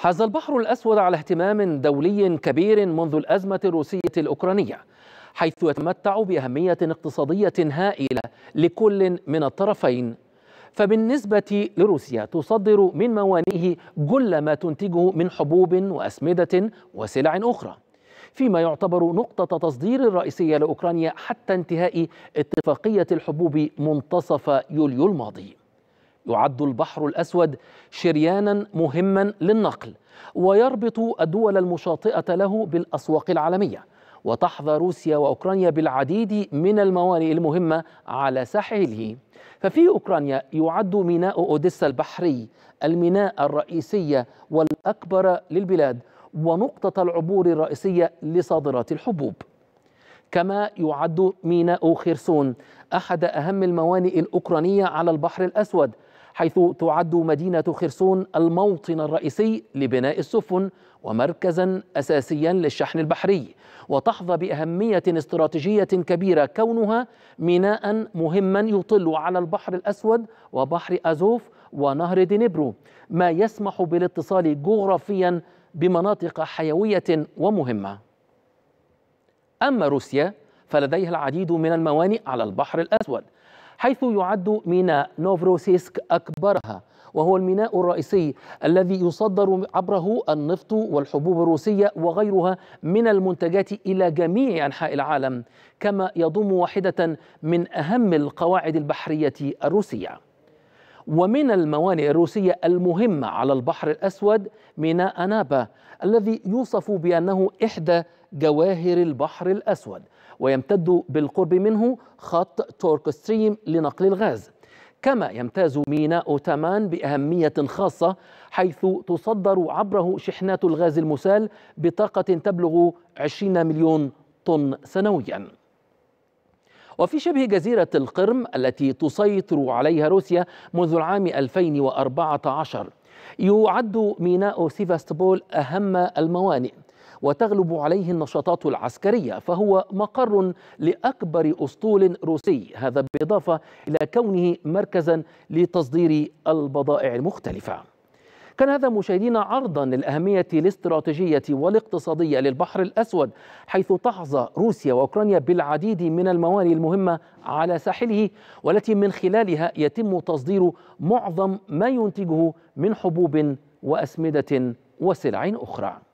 حاز البحر الأسود على اهتمام دولي كبير منذ الأزمة الروسية الأوكرانية حيث يتمتع بأهمية اقتصادية هائلة لكل من الطرفين فبالنسبة لروسيا تصدر من موانئه جل ما تنتجه من حبوب وأسمدة وسلع أخرى فيما يعتبر نقطة تصدير الرئيسية لأوكرانيا حتى انتهاء اتفاقية الحبوب منتصف يوليو الماضي يعد البحر الأسود شريانا مهما للنقل ويربط الدول المشاطئة له بالأسواق العالمية وتحظى روسيا وأوكرانيا بالعديد من الموانئ المهمة على ساحله ففي أوكرانيا يعد ميناء أوديسا البحري الميناء الرئيسي والأكبر للبلاد ونقطة العبور الرئيسية لصادرات الحبوب كما يعد ميناء خرسون أحد أهم الموانئ الأوكرانية على البحر الأسود حيث تعد مدينة خرسون الموطن الرئيسي لبناء السفن ومركزا أساسيا للشحن البحري وتحظى بأهمية استراتيجية كبيرة كونها ميناء مهما يطل على البحر الأسود وبحر أزوف ونهر دينبرو ما يسمح بالاتصال جغرافيا بمناطق حيوية ومهمة أما روسيا فلديها العديد من الموانئ على البحر الأسود حيث يعد ميناء نوفروسيسك أكبرها وهو الميناء الرئيسي الذي يصدر عبره النفط والحبوب الروسية وغيرها من المنتجات إلى جميع أنحاء العالم كما يضم واحدة من أهم القواعد البحرية الروسية ومن الموانئ الروسية المهمة على البحر الأسود ميناء أنابا الذي يوصف بأنه إحدى جواهر البحر الأسود ويمتد بالقرب منه خط تورك ستريم لنقل الغاز كما يمتاز ميناء تامان بأهمية خاصة حيث تصدر عبره شحنات الغاز المسال بطاقة تبلغ 20 مليون طن سنوياً وفي شبه جزيرة القرم التي تسيطر عليها روسيا منذ العام 2014 يعد ميناء سيفاستبول أهم الموانئ وتغلب عليه النشاطات العسكرية فهو مقر لأكبر أسطول روسي هذا بالإضافة إلى كونه مركزا لتصدير البضائع المختلفة كان هذا مشاهدينا عرضا للأهمية الاستراتيجية والاقتصادية للبحر الأسود حيث تحظى روسيا وأوكرانيا بالعديد من الموانئ المهمة على ساحله والتي من خلالها يتم تصدير معظم ما ينتجه من حبوب وأسمدة وسلع أخرى